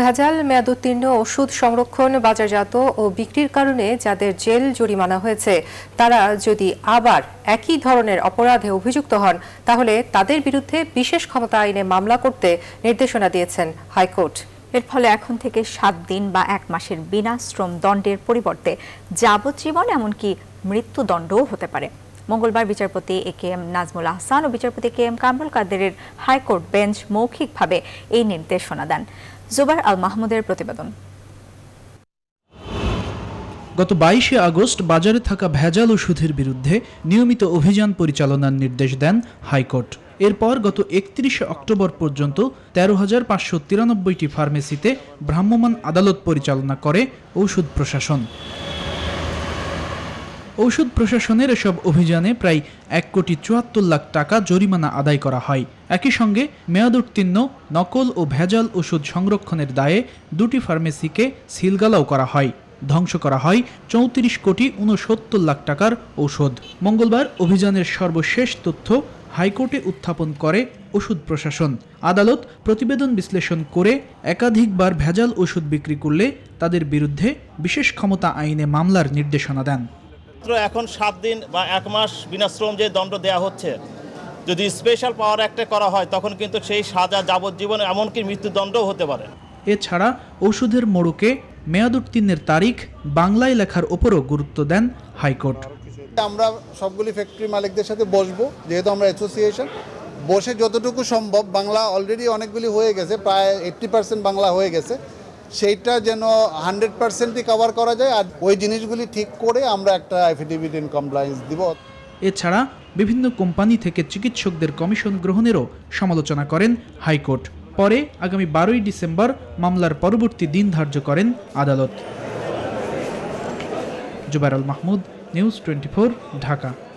ভেজাল মেয়াদোত্তীর্ণ ওষুধ সংরক্ষণ বাজারজাত ও বিক্রির কারণে যাদের জেল জরিমানা হয়েছে তারা যদি আবার একই ধরনের অপরাধে অভিযুক্ত হন তাহলে তাদের বিরুদ্ধে বিশেষ ক্ষমতা আইনে মামলা করতে নির্দেশনা দিয়েছেন হাইকোর্ট এর ফলে এখন থেকে সাত দিন বা এক মাসের বিনা শ্রম দণ্ডের পরিবর্তে যাবজ্জীবন এমনকি মৃত্যুদণ্ডও হতে পারে মঙ্গলবার বিচারপতি এ কে এম নাজমুল আহসান ও বিচারপতি কে এম কামরুল কাদেরের হাইকোর্ট বেঞ্চ মৌখিকভাবে এই নির্দেশনা দেন জুবার আল মাহমুদের প্রতিবেদন গত বাইশে আগস্ট বাজারে থাকা ভেজাল ওষুধের বিরুদ্ধে নিয়মিত অভিযান পরিচালনার নির্দেশ দেন হাইকোর্ট এরপর গত একত্রিশে অক্টোবর পর্যন্ত তেরো হাজার পাঁচশো তিরানব্বইটি ফার্মেসিতে ভ্রাম্যমাণ আদালত পরিচালনা করে ঔষধ প্রশাসন ঔষধ প্রশাসনের এসব অভিযানে প্রায় এক কোটি চুয়াত্তর লাখ টাকা জরিমানা আদায় করা হয় একই সঙ্গে উত্তীর্ণ নকল ও ভেজাল ওষুধ সংরক্ষণের দায়ে দুটি ফার্মেসিকে সিলগালাও করা হয় ধ্বংস করা হয় চৌত্রিশ কোটি উনসত্তর লাখ টাকার ঔষধ মঙ্গলবার অভিযানের সর্বশেষ তথ্য হাইকোর্টে উত্থাপন করে ওষুধ প্রশাসন আদালত প্রতিবেদন বিশ্লেষণ করে একাধিকবার ভেজাল ওষুধ বিক্রি করলে তাদের বিরুদ্ধে বিশেষ ক্ষমতা আইনে মামলার নির্দেশনা দেন মাত্র এখন সাত দিন বা এক মাস বিনাশ্রম যে দণ্ড দেয়া হচ্ছে যদি স্পেশাল পাওয়ার অ্যাক্টে করা হয় তখন কিন্তু সেই সাজা যাবজ্জীবন এমনকি মৃত্যুদণ্ডও হতে পারে এছাড়া ওষুধের মোড়কে মেয়াদ উত্তীর্ণের তারিখ বাংলায় লেখার ওপরও গুরুত্ব দেন হাইকোর্ট আমরা সবগুলি ফ্যাক্টরি মালিকদের সাথে বসবো যেহেতু আমরা অ্যাসোসিয়েশন বসে যতটুকু সম্ভব বাংলা অলরেডি অনেকগুলি হয়ে গেছে প্রায় এইট্টি পার্সেন্ট বাংলা হয়ে গেছে সেইটা যেন হান্ড্রেড পার্সেন্টই কভার করা যায় আর ওই জিনিসগুলি ঠিক করে আমরা একটা অ্যাফিডেভিট ইন কমপ্লায়েন্স দিব এছাড়া বিভিন্ন কোম্পানি থেকে চিকিৎসকদের কমিশন গ্রহণেরও সমালোচনা করেন হাইকোর্ট পরে আগামী বারোই ডিসেম্বর মামলার পরবর্তী দিন ধার্য করেন আদালত জুবাইরুল মাহমুদ নিউজ টোয়েন্টি ঢাকা